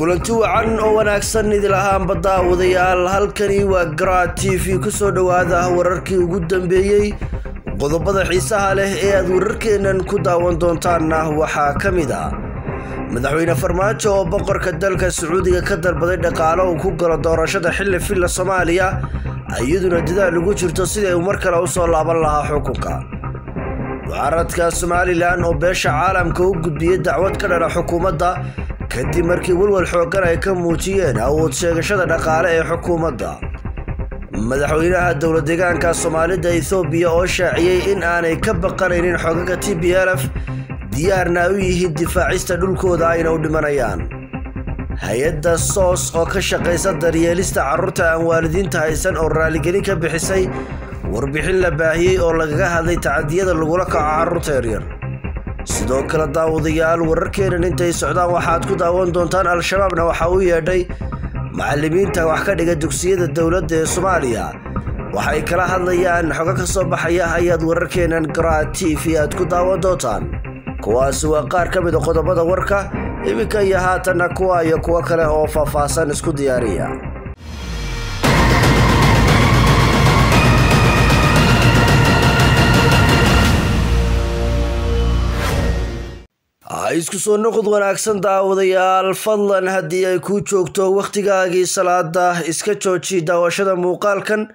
kulanti wacan oo wanaagsan idilahaanba daawadayaal halkani waa garaa t v ku soo dhowaada wararkii ugu dambeeyey qodobada xiisaha leh ee aad wararkeennan ku daawan doontaanna waxaa ka mid ah madaxweyne farmaajo oo boqorka dalka sacuudiga ka dalbaday dhaqaalo uu ku galo doorashada xilli filla soomaaliya iyaduna dadaal ugu jirto sidai uu mar kale u soo laaban lahaa xukunka mucaaradka somalilan oo beesha caalamka u gudbiyey dacwad ka dhana xukuumadda kadib markii walwal xooggan ay ka muujiyeen awood sheegashada dhaqaale ee xukuumadda madaxweynaha dowla deegaanka soomaalida ethoobiya oo shaaciyey in aanay ka baqanaynin xogaga t b l f diyaarna u yihiin difaacista dhulkooda ayna u dhimanayaan hay-adda soos oo ka shaqaysa daryeelista carruurta aan waalidiinta haysan oo raalligelin ka bixisay warbixin la baahiyey oo lagaga hadlay tacadiyada lagula kaco carruurta yaryar sidoo kale daawadayaal wararkeenan intay socdaan waxaad ku daawan doontaan al-shabaabna waxa u yeedhay macallimiinta wax ka dhiga dugsiyada dowladda ee soomaaliya waxay kala hadlayaan xoga ka soo baxaya ayaad wararkeenan garaa t v aad ku daawan doontaan kuwaasi waa qaar ka mida ah qodobada warka iminka iyo haatanna kuwa iyo kuwo kale oo faahfaahsan isku diyaariya isku soo noqod wanaagsan daawadayaal fadlan haddii ay kuu joogto wakhtigaagii salaada iska jooji daawashada muuqaalkan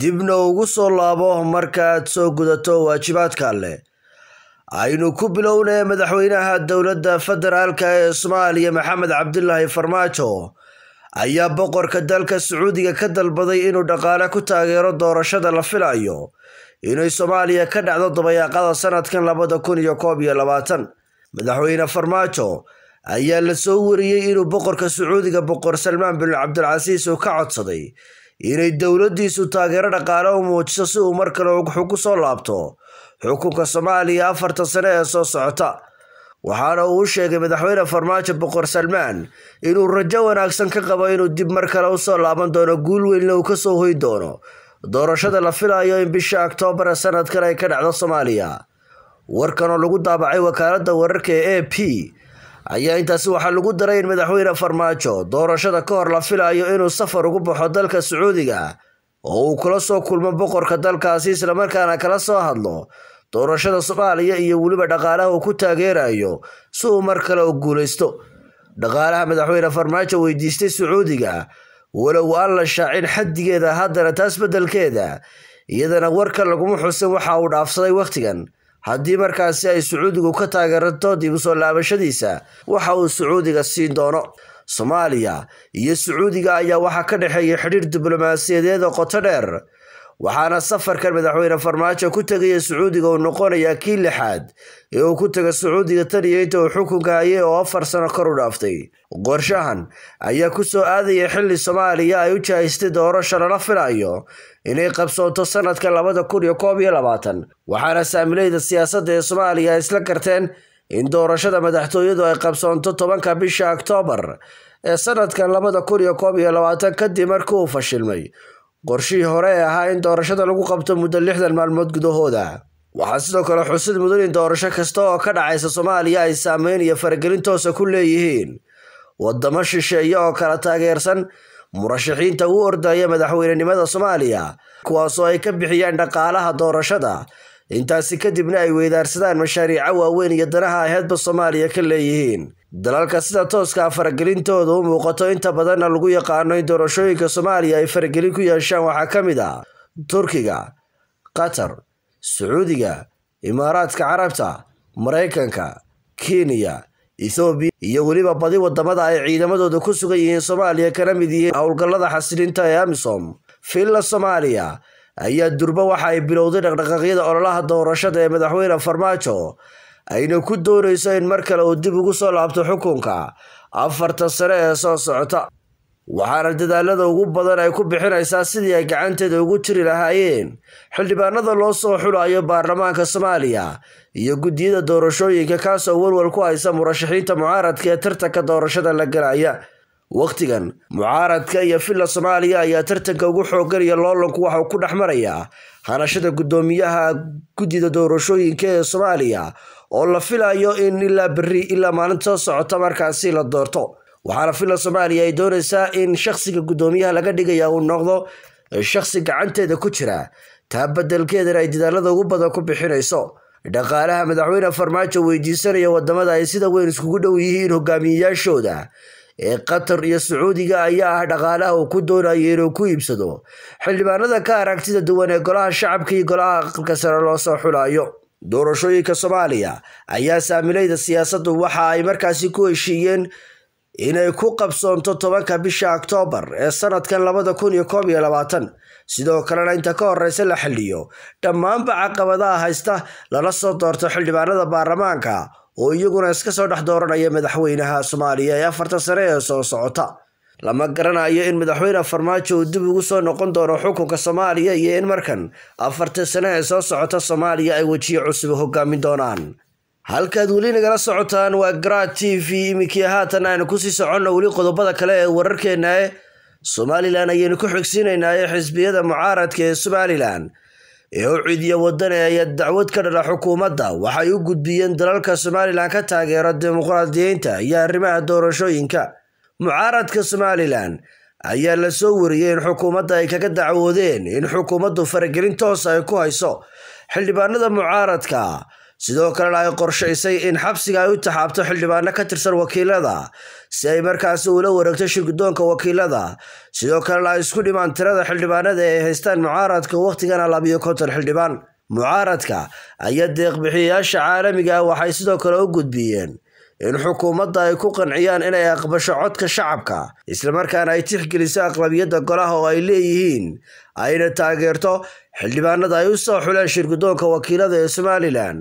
dibna ugu soo laabo markaaad soo gudato waajibaadka alleh aynu ku bilownay madaxweynaha dowladda federaalka ee soomaaliya maxamed cabdilaahi farmaajo ayaa boqorka dalka sacuudiga ka dalbaday inuu dhaqaale ku taageero doorashada la filayo inay soomaaliya ka dhacdo dabayaaqada sanadkan labada kun iyo koob iyo labaatan madaxweyne farmaajo ayaa la soo wariyey inuu boqorka sacuudiga boqor salmaan bin cabdilcasiis uu ka codsaday inay dowladdiisu taageero dhaqaale u muujiso si uu mar kale ugu soo laabto xukunka soomaaliya afarta sane ee soo socota waxaana uu u sheegay madaxweyne farmaajo boqor salmaan inuu rajo wanaagsan ka qabo inuu dib mar kale u soo laaban doono guul weynna uu kasoo hoy doono doorashada la filayo in bisha oktoobar ee sanadkan ay ka dhacdo soomaaliya warkan oo lagu daabacay wakaalada wararka ee a p ayaa intaasi waxaa lagu daray in madaxweyne farmaajo doorashada ka hor la filayo inuu safar ugu baxo dalka sacuudiga oo uu kula soo kulmo boqorka dalkaasi islamarkaana kala soo hadlo doorashada soomaaliya iyo weliba dhaqaalaha uu ku taageerayo si uu mar kale u guulaysto dhaqaalaha madaxweyne farmaajo weydiistay sacuudiga walow aan la shaacin xaddigeeda haddana taas beddelkeeda iyadana warkan laguma xusin waxa uu dhaafsaday wakhtigan haddii markaasi ay sacuudigu ka taageerato dib u soo laabashadiisa waxa uu sacuudiga siin doono soomaaliya iyo sacuudiga ayaa waxaa ka dhexeeya xidhiir diblomaasiyadeed oo qoto dheer waxaana safarkan madaxweyne farmaajo ku tegaya sacuudiga uu noqonayaa kii lixaad ee uu ku taga sacuudiga tan iyo inta uu xukunka hayay oo afar sano kor u dhaaftay qorshahan ayaa ku soo aadaya xilli soomaaliya ay u jahaystay doorasha lala filayo inay qabsoonto sanadka labada kun iyo koob iyo labaatan waxaana saamilayda siyaasadda ee soomaaliya ay isla garteen in doorashada madaxtooyadu ay qabsoonto tobanka bisha oktoobar ee sanadka labada kun iyo koob iyo labaatan kadib markii uu fashilmay qorshihii hore ee ahaa in doorashada lagu qabto muddo lixdan maalmood gudahooda waxaa sidoo kale xusid mudan in doorasho kasta oo ka dhacaysa soomaaliya ay saameyn iyo faragelin toosa ku leeyihiin waddamo shisheeye oo kala taageersan murashaxiinta u ordaya madaxweynenimada soomaaliya kuwaasoo ay ka bixiyaan dhaqaalaha doorashada intaasi kadibna ay weydaarsadaan mashaariico waaweyn iyo danaha ay hadba soomaaliya ka leeyihiin dalalka sida tooska ah faragelintooda u muuqato inta badanna lagu yaqaano in doorashooyinka soomaaliya ay faragelin ku yeeshaan waxaa ka mid ah turkiga qatar sacuudiga imaaraadka carabta maraykanka kenya ethoobiya iyo weliba badi wadamada ay ciidamadooda ku sugan yihiin soomaaliya kana mid yihiin howlgallada xasilinta ee amisom finla soomaaliya ayaa durba waxa ay bilowday dhaqdhaqaaqyada ololaha doorashada ee madaxweyne farmaajo ayna ku doonayso in mar kale uu dib ugu soo laabto xukunka afarta sare ee soo socota waxaana dadaalada ugu badan ay ku bixinaysaa sidii ay gacanteeda ugu jiri lahaayeen xildhibaanada loo soo xulaayo baarlamaanka soomaaliya iyo guddiyada doorashooyinka kaasoo walwal ku haysa murashaxiinta mucaaradka ee tartanka doorashada la galaya wakhtigan mucaaradka iyo filla soomaaliya ayaa tartanka ugu xoogganiya loolanku waxauu ku dhex maraya hanashada guddoomiyaha guddida doorashooyinka ee soomaaliya oo la filayo in ilaa berri ilaa maalintoo socota markaasi la doorto waxaana fila soomaaliya ay doonaysaa in shakhsiga guddoomiyaha laga dhigaya uu noqdo shakhsi gacanteeda ku jira taa bedelkeedana ay dadaallada ugu badan ku bixinayso dhaqaalaha madaxweyne farmaajo weydiisanaya wadamada ay sida weyn iskugu dhow yihiin hogaamiyeyaashooda ee qatar iyo sacuudiga ayaa ah dhaqaalaha uu ku doonayo inuu ku iibsado xildhibaanada ka aragtida duwan ee golaha shacabka iyo golaha aqalka sare loo soo xulaayo doorashooyinka soomaaliya ayaa saamilayda siyaasaddu waxa ay markaasi ku heshiiyeen inay ku qabsoonto tobanka bisha oktoobar ee sanadkan labada kun iyo koob iyo labaatan sidoo kalena inta ka horeysa la xiliyo dhammaanba caqabadaha haysta lala soo doorto xildhibaanada baarlamaanka oo iyaguna iska soo dhex dooranaya madaxweynaha soomaaliya ee afarta sane ee soo socota lama garanayo in madaxweyne farmaajo uu dib ugu soo noqon doono xukunka soomaaliya iyo in markan afarti sane ee soo socota soomaaliya ay wejiyo cusub hogaamin doonaan halkaad weli nagala socotaan waa garaa t v iminkii haatan aynu kusii soconno weli qodobada kale ee wararkeennae somalilan ayaynu ku xigsiinaynae xisbiyada mucaaradka ee somalilan ee u cidiya wadane ayaa dacwad ka dhala xukuumadda waxay u gudbiyeen dalalka somalilan ka taageero dimuqraadiyeynta iyo arrimaha doorashooyinka mucaaradka somalilan ayaa la soo wariyey in xukuumadda ay kaga dacwoodeen in xukuumaddu faragelin toosa ay ku hayso xildhibaanada mucaaradka sidoo kalena ay qorshaysay in xabsiga ay u taxaabto xildhibaano ka tirsan wakiilada si ay markaasi ula wareegto shirguddoonka wakiilada sidoo kalena ay isku dhimaan tirada xildhibaanada ay haystaan mucaaradka wakhtigana labiyo konton xildhibaan mucaaradka ayaa deeqbixiyayaasha caalamiga ah, waxay sidoo kale u gudbiyeen in xukuumadda ay ku qanciyaan inay aqbasho codka shacabka islamarkaana ay tixgeliso aqlabiyadda golaha oo ay leeyihiin ayna taageerto xildhibaanada ay u soo xuleen shirgudoonka wakiilada ee somalilan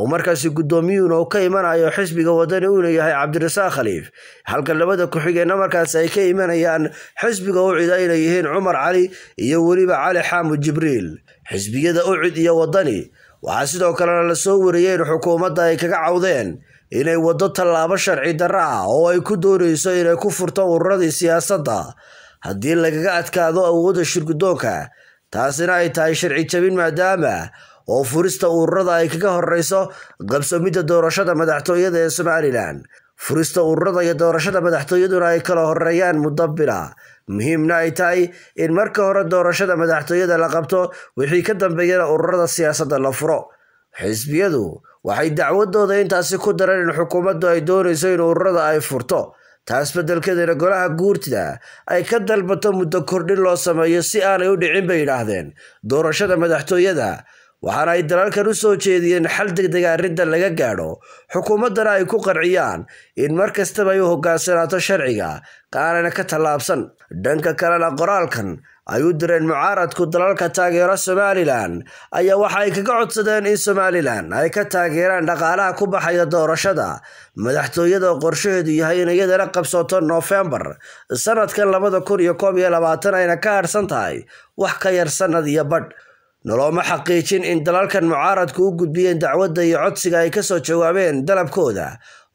oo markaasi guddoomiyuuna uu ka imanayo xisbiga wadani uuna yahay cabdirasaaq khaliif halka labada ku-xigeenna markaas ay ka imanayaan xisbiga u cid ayna yihiin cumar cali iyo weliba cali xaamud jibriil xisbiyada ucid iyo wadani waxaa sidoo kalena lasoo soo wariyey in xukuumadda ay kaga cawdeen inay waddo tallaabo sharci darra ah oo ay ku doonayso inay ku furto ururadii siyaasadda haddii lagaga adkaado awoodda shirguddoonka taasina ay tahay sharci jabin maadaama oo furista ururada ay kaga horreyso qabsoomidda doorashada madaxtooyada ee somalilan furista ururada iyo doorashada madaxtooyaduna ay kala horreeyaan muddo muhiimna ay tahay in marka hore doorashada madaxtooyada la qabto wixii ka dambeeyana ururada siyaasadda la furo xisbiyadu waxay dacwadooda intaasi ku dareen in xukuumaddu ay doonayso in ururada ay furto taas beddelkeediina golaha guurtida ay ka dalbato muddo kordhin loo sameeyo si aanay u dhicin bay yidhaahdeen doorashada madaxtooyada waxaana ay dalalkan u soo jeediyeen xal deg dega ah arrinta laga gaadho xukuumaddana ay ku qarciyaan in mar kastaba ay u hogaansanaato sharciga aanayna ka tallaabsan dhanka kalena qoraalkan ay u direen mucaaradku dalalka taageero somalilan ayaa waxa ay kaga codsadeen in somalilan ay ka taageeraan dhaqaalaha ku baxaya doorashada madaxtooyada qorshaheedu yahay in iyadana qabsoto noofembar sannadkan labada kun iyo koob iyo labaatan ayna ka harsan tahay wax ka yar sannad iyo badh nolooma xaqiijin in dalalkan mucaaradku u gudbiyeen dacwadda iyo codsiga ay kasoo jawaabeen dalabkooda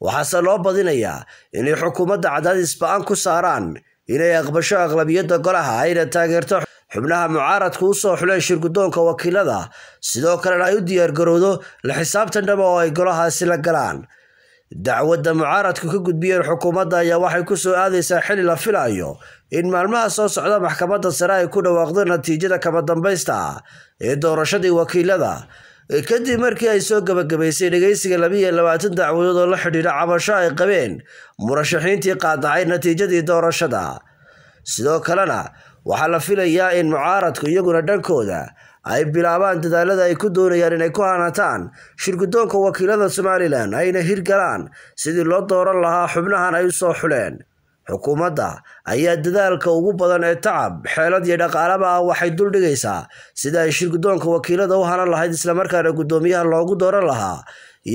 waxaase loo badinayaa inay xukuumadda cadaadis ba-an ku saaraan inay aqbasho aqlabiyadda golaha ayna taageerto xubnaha mucaaradku usoo xuleen shirgudoonka wakiilada sidoo kalena ay u diyaargarowdo la xisaabtan dhaba oo ay golahaasi la galaan dacwadda mucaaradku ka gudbiyeen xukuumadda ayaa waxay ku soo aadaysaa xili la filayo in maalmaha soo socda maxkamadda sare ay ku dhawaaqdo natiijada kama dambaysta ee doorashadii wakiilada kadib markii ay soo gebagabaysay dhegeysiga labiiyo labaatan dacwadood oo la xidhiidha cabasho ay qabeen murashaxiintii qaadacay natiijadii doorashada sidoo kalena waxaa la filayaa in mucaaradku iyaguna dhankooda ay bilaabaan dadaalada ay ku doonayaan inay ku hanataan shirgudoonka wakiilada somalilan ayna hirgalaan sidii loo dooran lahaa xubnahan ay u soo xuleen xukuumadda ayaa dadaalka ugu badan ee tacab xeelad iyo dhaqaalaba ah waxay duldhigaysaa sida ay shirgudoonka wakiilada u hanan lahayd islamarkaana guddoomiyaha loogu dooran lahaa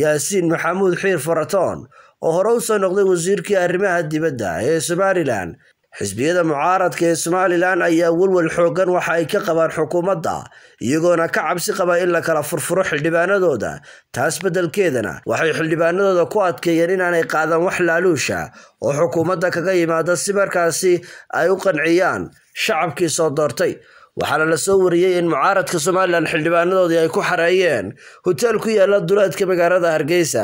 yaasiin maxamuud xiir faratoon oo hore u soo noqday wasiirkii arrimaha dibadda ee somalilan xisbiyada mucaaradka ee somalilan ayaa walwal xooggan waxa ay ka qabaan xukuumadda iyagoona ka cabsi qaba in la kala furfuro xildhibaanadooda taas beddelkeedana waxay xildhibaanadooda ku adkeeyeen inaanay qaadan wax laaluusha oo xukuumadda kaga yimaada si markaasi ay u qanciyaan shacabkii soo doortay waxaana la soo wariyey in mucaaradka somalilan xildhibaanadoodii ay ku xareeyeen hoteel ku yaala duleedka magaalada hargeysa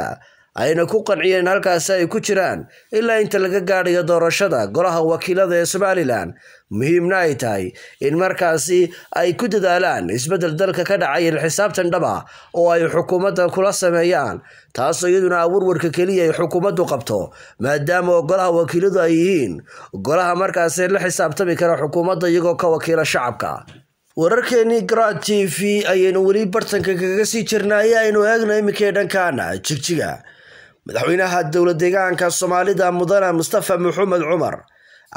ayna ku qanciyeen halkaas ay ku jiraan ilaa inta laga gaadhayo doorashada golaha wakiilada ee somalilan muhiimna ay tahay in markaasi ay ku dadaalaan isbeddel dalka ka dhacay ilxisaabtan dhaba oo ay xukuumadda kula sameeyaan taasoo iyaduna ah keliya ay xukuumaddu qabto maadaama oo golaha wakiiladu ay yihiin golaha markaasi la xisaabtami kara xukuumadda iyagoo ka wakiila shacabka wararkeenii garaad t v ayaynu weli bartanka kaga sii jirnaaye aynu eegna iminkai dhankaana jigjiga madaxweynaha dowlad deegaanka soomaalida mudane mustafa maxamed cumar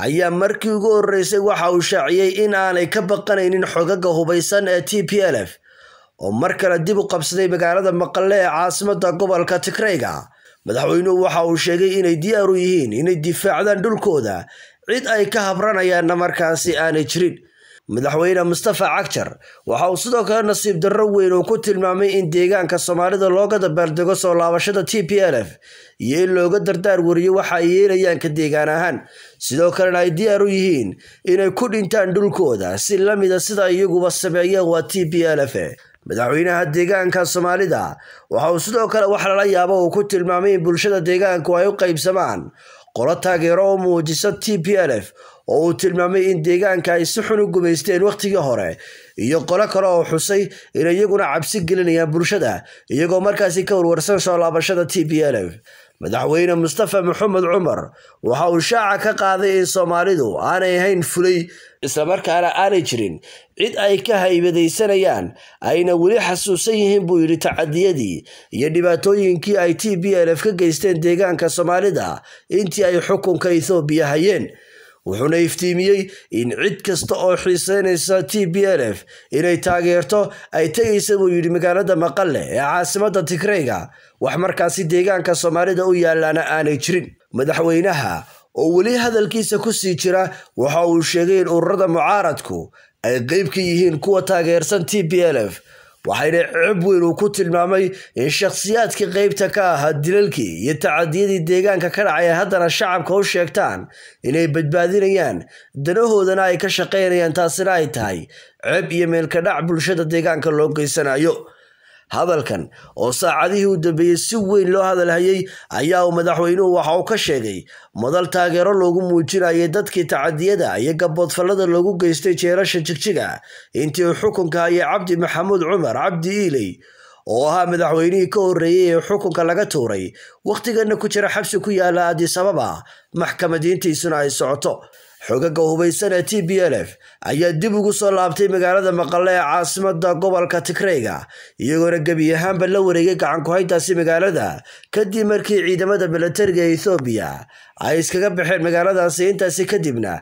ayaa markii ugu horreysay waxa uu shaaciyey in aanay ka baqanaynin xogaga hubaysan ee t p l f oo mar kale dib u qabsaday magaalada maqale ee caasimada gobolka tigreyga madaxweynuhu waxa uu sheegay inay diyaar u yihiin inay difaacdaan dhulkooda cid ay ka habranayaanna markaasi aanay jirin madaxweyne mustafa cagjar waxa uu sidoo kale nasiib darro weyn uu ku tilmaamay in deegaanka soomaalida looga dabaaldego soo laabashada t p l f iyo in looga dardaar wariyo waxa ay yeelayaan ka deegaan ahaan sidoo kalena ay diyaar u yihiin inay ku dhintaan dhulkooda si la mida ah sida iyaguba sameeyeen waa t p l f madaxweynaha deegaanka soomaalida waxa uu sidoo kale wax lala yaabo uu ku tilmaamay in bulshada deegaanku ay u qaybsamaan qolo taageero u muujisa t p l f oo uu tilmaamay in deegaanka ay si xun u gumaysteen wakhtigii hore iyo qolo kale oo xusay inay iyaguna cabsi gelinayaan bulshada iyagoo markaasi ka warwarsan soo laabashada t b l f madaxweyne mustafa maxamed cumar waxa uu shaaca ka qaaday in soomaalidu aanay ahayn fulay islamarkaana aanay jirin cid ay ka haybadaysanayaan ayna weli xasuusan yihiin buu yidhi tacadiyadii iyo dhibaatooyinkii ay t b l f ka geysteen deegaanka soomaalida intii ay xukunka ethoobiya hayeen wuxuuna iftiimiyey in cid kasta oo xiiseynaysa t b l f inay taageerto ay tegaysa buu yidhi magaalada maqalle ee caasimadda tigreyga wax markaasi deegaanka soomaalida u yaallaana aanay jirin madaxweynaha oo weli hadalkiisa ku sii jira waxa uu sheegay in ururada mucaaradku ay qeyb ka yihiin kuwa taageersan t b l f waxaa ceb weyn uu ku tilmaamay in shakhsiyaadkii qaybta ka ahaa dilalkii iyo tacadiyadii deegaanka ka dhacay ay haddana shacabka u sheegtaan inay badbaadinayaan danahoodana ay ka shaqaynayaan taasina ay tahay ceb iyo meelkadhac bulshada deegaanka loo geysanayo hadalkan oo saacadihii u dambeeyey si weyn loo hadalhayay ayaa uu madaxweynuhu waxa uu ka sheegay madal taageero loogu muujinayay dadkii tacadiyada iyo gaboodfallada loogu geystay jeerasha jigjiga intii uu xukunka hayay cabdi maxamuud cumar cabdi iiley oo ahaa madaxweynihii ka horreeyey ee xukunka laga tuuray wakhtigana ku jira xabsi ku yaala addisababa maxkamadiintiisuna ay socoto xogaga hubaysan t b l f ayaa dib ugu soo laabtay magaalada maqale ee caasimada gobolka tigreyga iyagoona gebi ahaanba la wareegay gacan kuhayntaasi magaalada kadib markii ciidamada milatariga ee ethoobiya ay iskaga baxeen magaaladaasi intaasi kadibna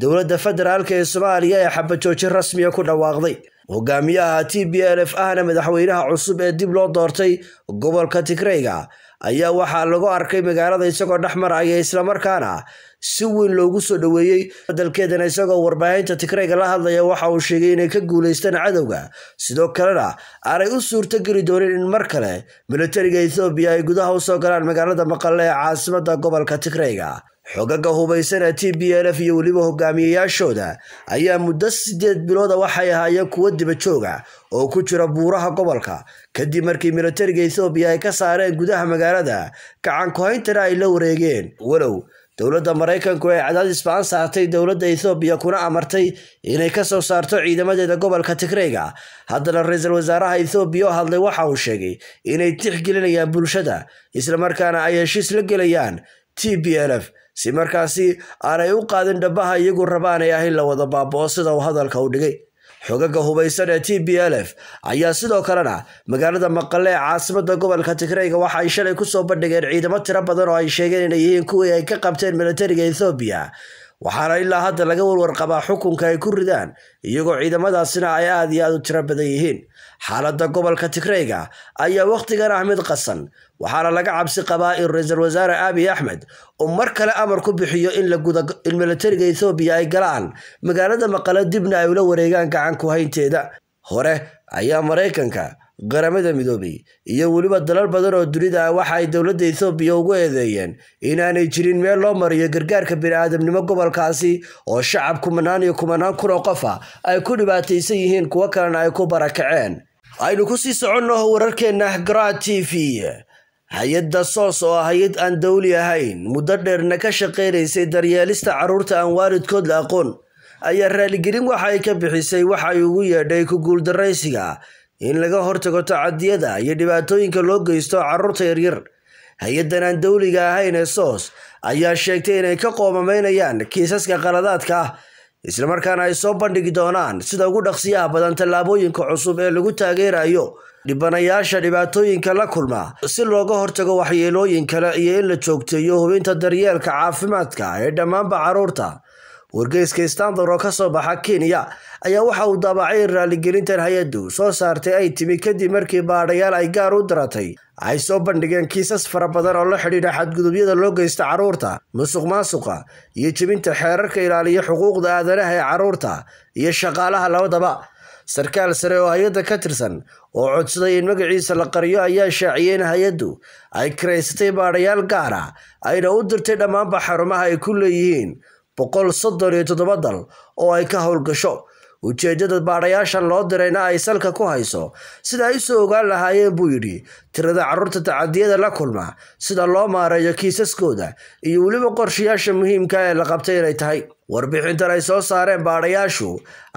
dowladda federaalk ee soomaaliya ee xabajooji rasmiya ku dhawaaqday hogaamiyaha t b l f ahna madaxweynaha cusub ee dib loo doortay gobolka tigreyga ayaa waxaa lagu arkay magaalada isagoo dhex maraya islamarkaana si weyn loogu soo dhoweeyey dalkeedana isagoo warbaahinta tigreyga la hadlaya waxa uu sheegay inay ka guulaystaan cadowga sidoo kalena aanay u suurto geli doonin in mar kale milatariga ethoobiya ay gudaha usoo galaan magaalada maqale ee caasimada gobolka tigreyga xogaga hubaysana t b l f iyo weliba hogaamiyeyaashooda ayaa muddo sideed bilooda ah waxay ahaayeen kuwo dibajooga oo ku jira buuraha gobolka kadib markii militariga ethoobiya ay ka saareen gudaha magaalada gacankuhayntana ay la wareegeen walow dowladda maraykanku ay cadaadis ba-an saartay dowladda ethoobiya kuna amartay inay ka soo saarto ciidamadeeda gobolka tigreyga haddana ra-iisul wasaaraha ethoobiya oo hadlay waxa uu sheegay inay tixgelinayaan bulshada islamarkaana ay heshiis la gelayaan t b l f si markaasi aanay u qaadin dhambaha iyagu rabaanay ah in la wada baaboo sida uu hadalka u dhigay xogaga hubaysan ee t b l f ayaa sidoo kalena magaalada maqale ee caasimada gobolka tigreyga waxaay ay shalay kusoo bandhigeen ciidamo tiro badan oo ay sheegeen inay yihiin kuwii ay ka qabteen militariga ethoobiya waxaana ilaa hadda laga warwarqabaa xukunka ay ku ridaan iyagoo ciidamadaasina ay aad iyo aad u tiro badan yihiin xaaladda gobolka tigreyga ayaa wakhtigan ah mid qasan waxaana laga cabsi qabaa in ra-iisul wasaare abiy axmed uu mar kale amar ku bixiyo in milatariga ethoobiya ay galaan magaalada maqale dibna ay ula wareegaan gacan ku haynteeda hore ayaa maraykanka qaramada midoobay iyo weliba dalal badan oo dunida ah waxa ay dowladda ethoobiya ugu eedeeyeen inaanay jirin meel loo mariyo gargaarka bini aadamnimo gobolkaasi oo shacab kumanaan iyo kumanaan kun oo qof ah ay ku dhibaataysan yihiin kuwo kalena ay ku barakaceen aynu ku sii soconnaho wararkeenna garaa t v hay-adda soos oo hay-ad aan dowli ahayn muddo dheerna ka shaqaynaysay daryeelista carruurta aan waalidkood la aqoon ayaa raaligelin waxa ay ka bixisay waxa ay ugu yeedhay ku guuldaraysiga in laga hortago tacadiyada iyo dhibaatooyinka loo geysto caruurta yaryar hay-addan aan dowliga ahayn ee soos ayaa sheegtay inay ka qoomameynayaan kiisaska qaladaadka ah islamarkaana ay soo bandhigi doonaan sida ugu dhaqsiyaha badan tallaabooyinka cusub ee lagu taageerayo dhibanayaasha dhibaatooyinka la kulma si looga hortago waxyeelooyin kale iyo in la joogteeyo hubinta daryeelka caafimaadka ee dhammaanba caruurta wargeyska istandar oo ka soo baxa kenya ayaa waxa uu daabacay raaligelintan hay-addu soo saartay ay timi kadib markii baadhayaal ay gaar u daratay ay soo bandhigeen kiisas fara badan oo la xidhiidha xadgudubyada loo geysta carruurta musuq maasuqa iyo jebinta xeerarka ilaaliya xuquuqda aadanaha ee carruurta iyo shaqaalaha labadaba sarkaal sare oo hay-adda ka tirsan oo codsaday in magaciisa la qariyo ayaa shaaciyeen hay-addu ay kiraysatay baadhayaal gaara ayna u dirtay dhammaanba xarumaha ay ku leeyihiin boqol soddon iyo toddoba dal oo ay ka howlgasho ujeeddada baadhayaashan loo dirayna ay salka ku hayso sida ay usoo ogaan lahaayeen buu yidhi tirada carruurta tacadiyada la kulma sida loo maareeyo kiisaskooda iyo weliba qorshayaasha muhiimka ee la qabtay inay tahay warbixintan ay soo saareen baadhayaashu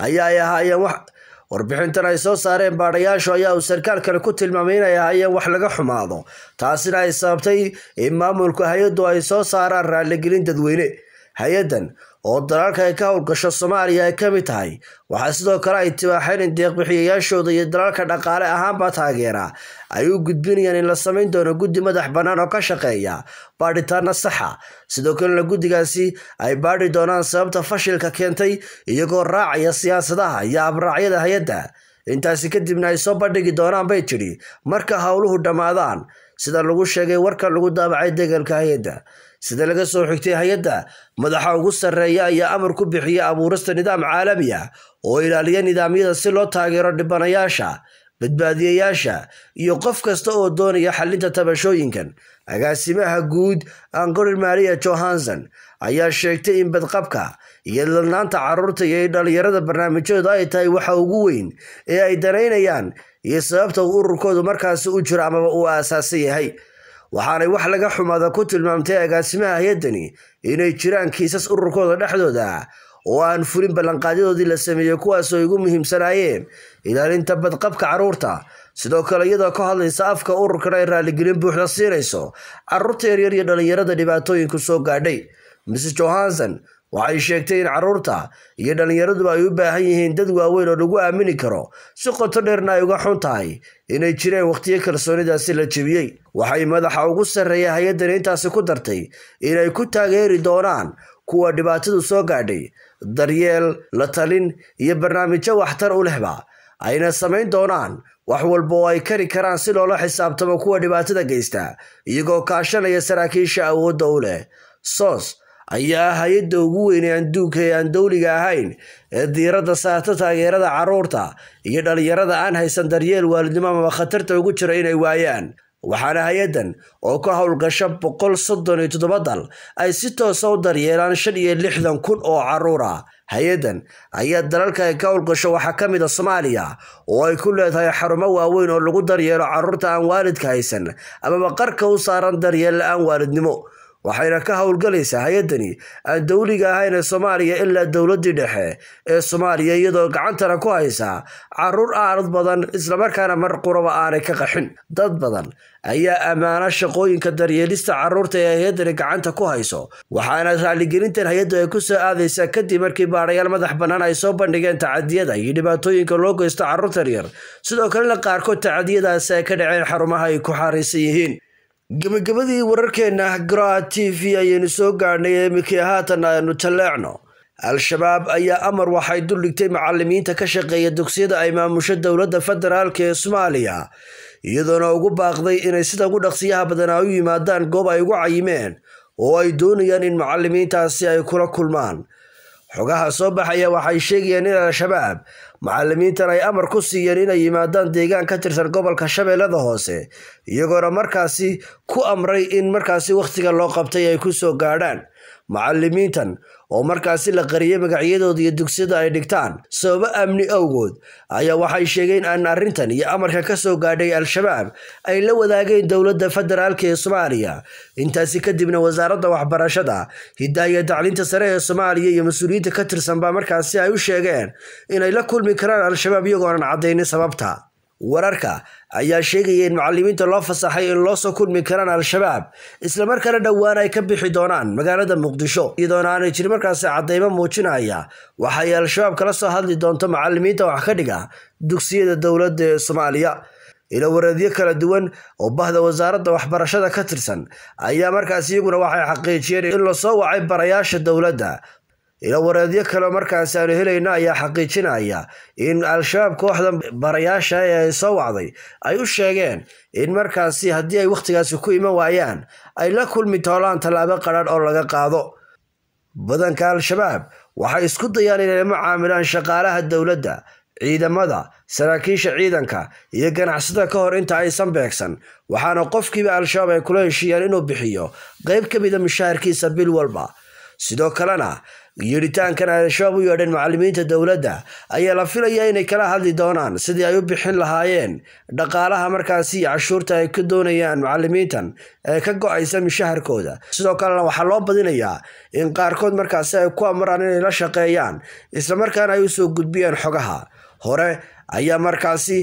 ayaa ay ahaayeen wax warbixintan ay soo saareen baadhayaashu ayaa uu sarkaal kale ku tilmaamay inay ahaayeen wax laga xumaado taasina ay sababtay in maamulku hay-addu ay soo saaraan raalligelin dadweyne hay-addan oo dalaalka ay ka howlgasho soomaaliya ay ka mid tahay waxaa sidoo kale ay tibaaxeen tibaaxeyn deeqbixiyayaashooda iyo dalaalka dhaqaale ahaanbaa taageera ay u gudbinayaan in la samayn doono guddi madax bannaan oo ka shaqeeya baadhitaana saxa sidoo kalena guddigaasi ay baadhi doonaan sababta fashilka keentay iyagoo raacaya siyaasadaha iyo abraacyada hay-adda intaasi kadibna ay soo bandhigi doonaan bay tidhi marka howluhu dhammaadaan sida lagu sheegay warka lagu daabacay deegalka hay-adda sida laga soo xigtay hay-adda madaxa ugu sarreeya ayaa amar ku bixiyay abuurista nidaam caalami ah oo ilaaliya nidaamyada si loo taageero dhibanayaasha badbaadiyayaasha iyo qof kasta oo doonaya xalinta tabashooyinkan agaasimaha guud anqori maaliya johanson ayaa sheegtay in badqabka iyo ladnaanta caruurta iyo dhalinyarada barnaamijyooda ay tahay waxa ugu weyn ee ay danaynayaan iyo sababta uu ururkoodu markaasi u jiro amaba uu aasaasan yahay waxaanay wax laga xumaada ku tilmaamtay agaasimaha hay-addani inay jiraan kiisas ururkooda dhexdooda oo aan fulin ballanqaadyadoodii la sameeyey kuwaasoo igu muhiimsanaayeen ilaalinta badqabka carruurta sidoo kale iyadoo ka hadlaysa afka ururkan ay raalligelin buuxda siinayso carruurta yaryar iyo dhallinyarada dhibaatooyinku soo gaadhay mrs johanson waxay sheegtay in carruurta iyo dhallinyaraduba ay u baahan yihiin dad waaweyn oo lagu aamini karo si qoto dheerna ay uga xun tahay inay jireen wakhtiyo kalsoonidaasi la jebiyey waxay madaxa ugu sarreeya hay-addani intaasi ku dartay inay ku taageeri doonaan kuwa dhibaatadu soo gaadhay daryeel la talin iyo barnaamijyo waxtar u lehba ayna samayn doonaan wax walba oo ay kari karaan si loola xisaabtamo kuwa dhibaatada geysta iyagoo kaashanaya saraakiisha awoodda u leh soos ayaa hay-adda ugu weyne adduunka ee aan dowliga ahayn ee diiradda saarta taageerada carruurta iyo dhallinyarada aan haysan daryeel waalidnimo amaba khatarta ugu jira inay waayaan waxaana hay-addan oo ka howlgasha boqol soddon iyo toddoba dal ay si toosa ah u daryeelaan shan iyo lixdan kun oo carruur ah hay-addan ayaa dalalka ay ka howlgasho waxaa ka mid a ah soomaaliya oo ay ku leedahay xarumo waaweyn oo lagu daryeelo carruurta aan waalidka haysan amaba qarka u saaran daryeel la-aan waalidnimo waxayna ka howlgalaysaa hay-adani aan dowliga ahayn ee soomaaliya ilaa dowladdii dhexe ee soomaaliya iyadoo gacantana ku haysaa caruur aanad badan islamarkaana mar quraba aanay ka qaxin dad badan ayaa ammaana shaqooyinka daryeelista carruurta ee hay-addani gacanta ku hayso waxaana raalligelintan hay-addu ay ku soo aadaysaa kadib markii baarayaal madax bannaan ay soo bandhigeen tacadiyada iyo dhibaatooyinka loo geysto carruurtan yar sidoo kalena qaarkood tacadiyadaasi ay ka dhaceen xarumaha ay ku xariisan yihiin gebagabadii wararkeena groa t v ayaynu soo gaadhnay ee iminkii haatan aynu talleecno al-shabaab ayaa amar waxay duldhigtay macalimiinta ka shaqeeya dugsiyada ay maamusho dowladda federaalk ee soomaaliya iyadoona ugu baaqday inay sida ugu dhaqsiyaha badanaa u yimaadaan goob ay ugu cayimeen oo ay doonayaan in macalimiintaasi ay kula kulmaan xogaha soo baxaya waxay sheegayaan in al-shabaab macallimiintan ay amar ku siiyeen inay yimaadaan deegaan ka tirsan gobolka shabeellada hoose iyagoona markaasi ku amray in markaasi wakhtiga loo qabtay ay ku soo gaadhaan macallimiintan oo markaasi la qariyey magacyadooda iyo dugsiyada ay dhigtaan sababo amni awgood ayaa waxay sheegeen in arrintan iyo amarka kasoo gaadhay al-shabaab ay la wadaageen dowladda federaalka ee soomaaliya intaasi kadibna wasaaradda waxbarashada hidaaya tacliinta sare ee soomaaliya iyo mas-uuliyiinta ka tirsan baa markaasi ay u sheegeen inay la kulmi karaan al-shabaab iyagoonan caddaynay sababta wararka ayaa sheegaya in macalimiinta loo fasaxay in loosoo kulmi karaan al-shabaab islamarkaana dhowaan ay ka bixi doonaan magaalada muqdisho iyadoona aanay jirin markaasi caddeymo muujinaya waxaay al-shabaab kala soo hadli doonto macalimiinta wax ka dhiga dugsiyada dowladda ee soomaaliya ilo wareedyo kala duwan oo bahda wasaaradda waxbarashada ka tirsan ayaa markaas iyaguna waxay xaqiijiyeen in lasoo wacay barayaasha dowladda ilo wareedyo kale markaasi aanu helayno ayaa xaqiijinaya in al-shabaab kooxda barayaasha ee soo wacday ay u sheegeen in markaasi haddii ay wakhtigaasi ku iman waayaan ay la kulmi toolaan tallaabo qadrharh oo laga qaado badanka al-shabaab waxay isku dayaan inay la mucaamilaan shaqaalaha dowladda ciidamada saraakiisha ciidanka iyo ganacsatada ka hor inta aysan beegsan waxaana qofkiiba al-shabaab ay kula heshiiyaan inuu bixiyo qayb ka mida ah mushaharkiisa bil walba sidoo kalena yeedhitaankan al u yeedheen macalimiinta dowladda ayaa la filayaa inay kala hadli doonaan sidii ay u bixin lahaayeen dhaqaalaha markaasi iyo cashuurta ay ka doonayaan macalimiintan ee ka go-aysa mishaharkooda sidoo kalena waxaa loo badinayaa in qaarkood markaasi ay ku amraan inay la shaqeeyaan islamarkaana ay usoo gudbiyaan xogaha hore ayaa markaasi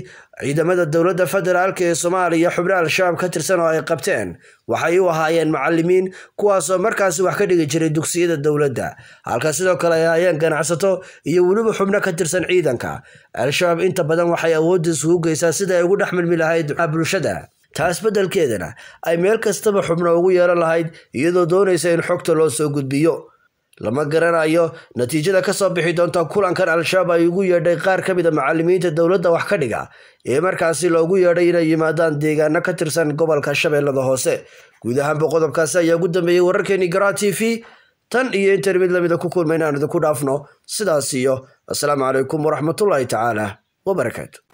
ciidamada dowladda federaalka ee soomaaliya xubno al-shabaab ka tirsan oo ay qabteen waxay u ahaayeen macalimiin kuwaasoo markaasi wax ka dhigi jiray dugsiyada dowladda halka sidoo kale ay ahaayeen ganacsato iyo weliba xubno ka tirsan ciidanka al-shabaab inta badan waxay awoodda isugu geysaa sidaay ugu dhex milmi lahayd bulshada taas beddelkeedana ay meel kastaba xubno ugu yeelan lahayd iyadoo doonaysa in xogta loo soo gudbiyo lama garanayo natiijada ka soo bixi doonta kulankan al-shabaab ay ugu yeedhay qaar ka mid a ah macalimiinta dowladda wax ka dhiga ee markaasi loogu yeedhay inay yimaadaan deegaano ka tirsan gobolka shabeellada hoose guud ahaanba qodobkaasi ayaa ugu dambeeyey wararkeenii garaa t v tan iyo intan mid lamida ah ku kulma aan idinku dhaafno sidaas iyo asalaamu calaykum waraxmatullaahi tacaala wabarakaatu